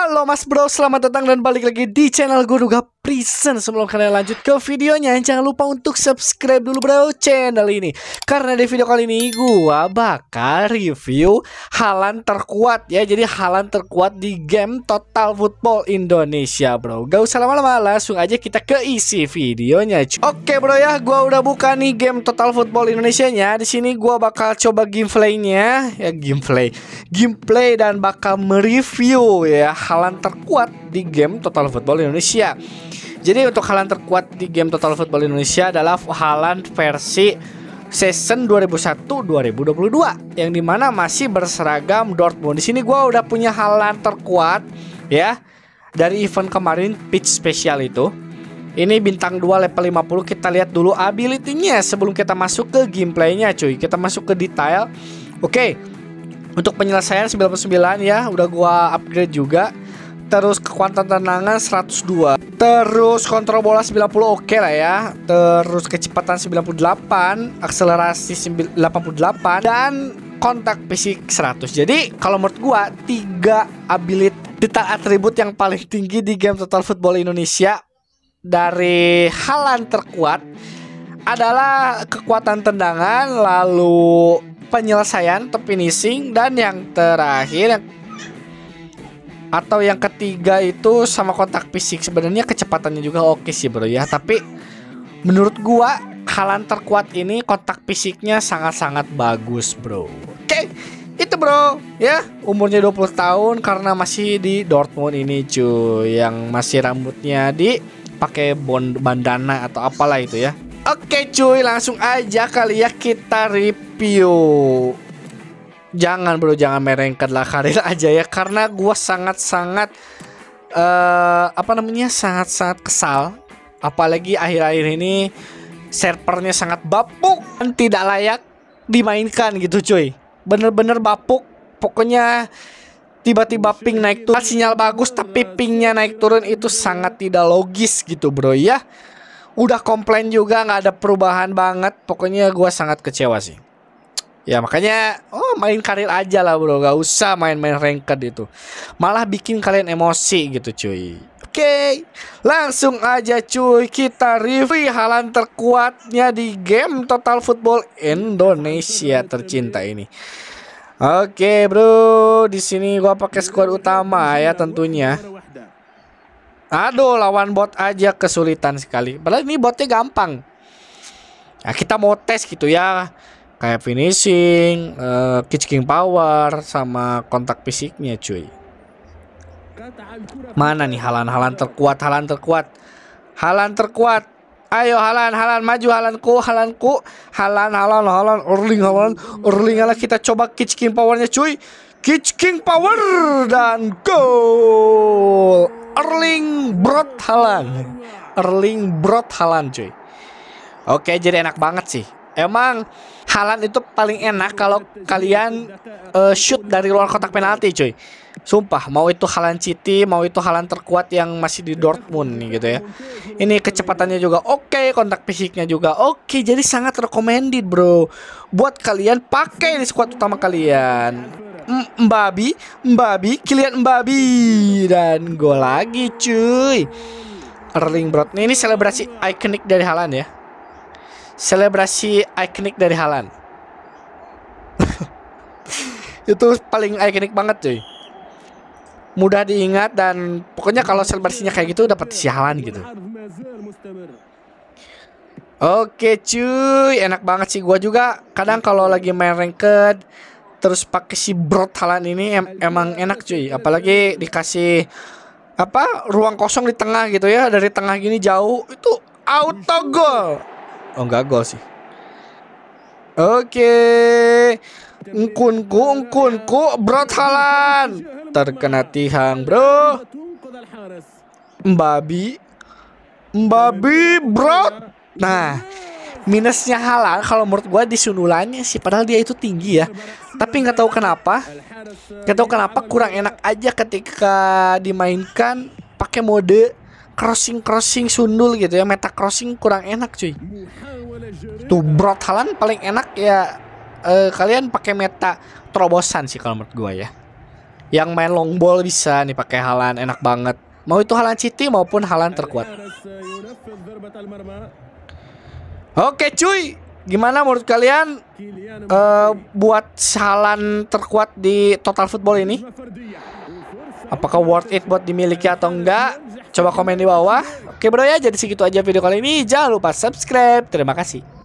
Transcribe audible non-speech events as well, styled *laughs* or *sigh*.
Halo Mas Bro, selamat datang dan balik lagi di channel Guru Gap Prison sebelum kalian lanjut ke videonya jangan lupa untuk subscribe dulu bro channel ini karena di video kali ini gua bakal review halan terkuat ya jadi halan terkuat di game Total Football Indonesia bro gak usah lama-lama langsung aja kita ke isi videonya oke bro ya gua udah buka nih game Total Football Indonesia nya di sini gua bakal coba gameplaynya ya gameplay gameplay dan bakal mereview ya halan terkuat di game Total Football Indonesia jadi untuk Haaland terkuat di game Total Football Indonesia adalah Haaland versi season 2001-2022 yang dimana masih berseragam Dortmund. Di sini gue udah punya Haaland terkuat ya dari event kemarin pitch special itu. Ini bintang 2 level 50 kita lihat dulu ability-nya sebelum kita masuk ke gameplaynya cuy. Kita masuk ke detail. Oke. Okay. Untuk penyelesaian 99 ya udah gua upgrade juga terus kekuatan tendangan 102 terus kontrol bola 90 oke okay lah ya terus kecepatan 98 akselerasi 88 dan kontak fisik 100 jadi kalau menurut gua tiga ability atribut yang paling tinggi di game Total Football Indonesia dari halan terkuat adalah kekuatan tendangan lalu penyelesaian atau finishing dan yang terakhir yang atau yang ketiga itu sama kontak fisik sebenarnya kecepatannya juga oke sih bro ya tapi menurut gua halan terkuat ini kontak fisiknya sangat-sangat bagus bro oke itu bro ya umurnya 20 tahun karena masih di Dortmund ini cuy yang masih rambutnya di pakai bond bandana atau apalah itu ya oke cuy langsung aja kali ya kita review jangan bro jangan merengket lah karir *laughs* aja ya karena gue sangat-sangat uh, apa namanya sangat-sangat kesal apalagi akhir-akhir ini servernya sangat bapuk dan tidak layak dimainkan gitu cuy bener-bener bapuk pokoknya tiba-tiba ping naik turun sinyal bagus tapi pingnya naik turun itu sangat tidak logis gitu bro ya udah komplain juga nggak ada perubahan banget pokoknya gue sangat kecewa sih Ya makanya oh main karir aja lah bro, gak usah main-main ranked itu. Malah bikin kalian emosi gitu cuy. Oke, okay. langsung aja cuy kita review halan terkuatnya di game Total Football Indonesia tercinta ini. Oke okay, bro, di sini gua pakai squad utama ya tentunya. Aduh, lawan bot aja kesulitan sekali. Padahal ini botnya gampang. Nah, kita mau tes gitu ya kayak finishing, uh, kicking power sama kontak fisiknya cuy. Mana nih halan-halan terkuat, halan terkuat. Halan terkuat. Ayo halan, halan maju halanku, halanku. Halan, halan, halan, urling, halan, urling halan kita coba kicking powernya cuy. Kicking power dan goal. Erling Brot Halan. Erling Brot Halan cuy. Oke, jadi enak banget sih. Emang Halan itu paling enak kalau kalian uh, shoot dari luar kotak penalti, cuy. Sumpah, mau itu Halan City, mau itu Halan terkuat yang masih di Dortmund nih gitu ya. Ini kecepatannya juga oke, okay, kontak fisiknya juga oke. Okay, jadi sangat recommended, Bro. Buat kalian pakai di squad utama kalian. Mbabi, Mbabi, kalian Mbabi dan gol lagi, cuy. Erling Brot. Nih, ini selebrasi ikonik dari Halan ya selebrasi ikonik dari Halan *laughs* itu paling ikonik banget cuy mudah diingat dan pokoknya kalau selebrasinya kayak gitu dapat Halan gitu Oke cuy, enak banget sih gua juga. Kadang kalau lagi main ranked terus pakai si brot halan ini em emang enak cuy. Apalagi dikasih apa ruang kosong di tengah gitu ya dari tengah gini jauh itu auto goal Oh enggak gol sih. Oke. Okay. Engkunku, engkunku, Terkena tihang, bro. Mbabi. Mbabi, bro. Nah, minusnya halal kalau menurut gua di sunulannya sih padahal dia itu tinggi ya. Tapi nggak tahu kenapa. Nggak tahu kenapa kurang enak aja ketika dimainkan pakai mode crossing crossing sundul gitu ya meta crossing kurang enak cuy tuh Brot Halan paling enak ya uh, kalian pakai meta terobosan sih kalau menurut gue ya yang main long ball bisa nih pakai Halan enak banget mau itu Halan City maupun Halan terkuat oke cuy gimana menurut kalian uh, buat Halan terkuat di total football ini Apakah worth it buat dimiliki atau enggak? Coba komen di bawah. Oke bro ya, jadi segitu aja video kali ini. Jangan lupa subscribe. Terima kasih.